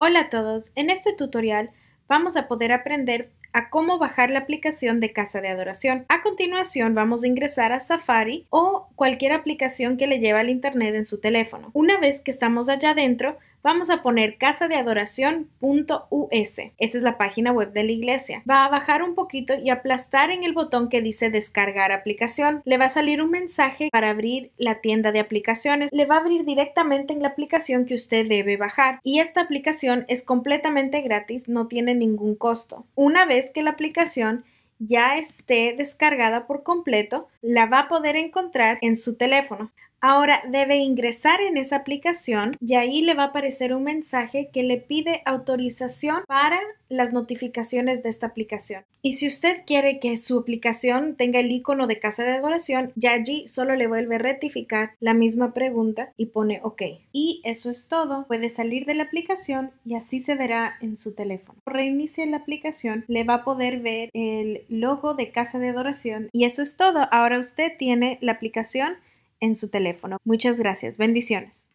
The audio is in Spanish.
Hola a todos, en este tutorial vamos a poder aprender a cómo bajar la aplicación de Casa de Adoración. A continuación vamos a ingresar a Safari o cualquier aplicación que le lleve al internet en su teléfono. Una vez que estamos allá adentro, vamos a poner casadeadoración.us. Esa es la página web de la iglesia. Va a bajar un poquito y aplastar en el botón que dice descargar aplicación. Le va a salir un mensaje para abrir la tienda de aplicaciones. Le va a abrir directamente en la aplicación que usted debe bajar. Y esta aplicación es completamente gratis, no tiene ningún costo. Una vez que la aplicación ya esté descargada por completo, la va a poder encontrar en su teléfono. Ahora debe ingresar en esa aplicación y ahí le va a aparecer un mensaje que le pide autorización para las notificaciones de esta aplicación. Y si usted quiere que su aplicación tenga el icono de casa de adoración, ya allí solo le vuelve a rectificar la misma pregunta y pone OK. Y eso es todo. Puede salir de la aplicación y así se verá en su teléfono. Reinicie la aplicación, le va a poder ver el logo de casa de adoración y eso es todo. Ahora usted tiene la aplicación en su teléfono. Muchas gracias. Bendiciones.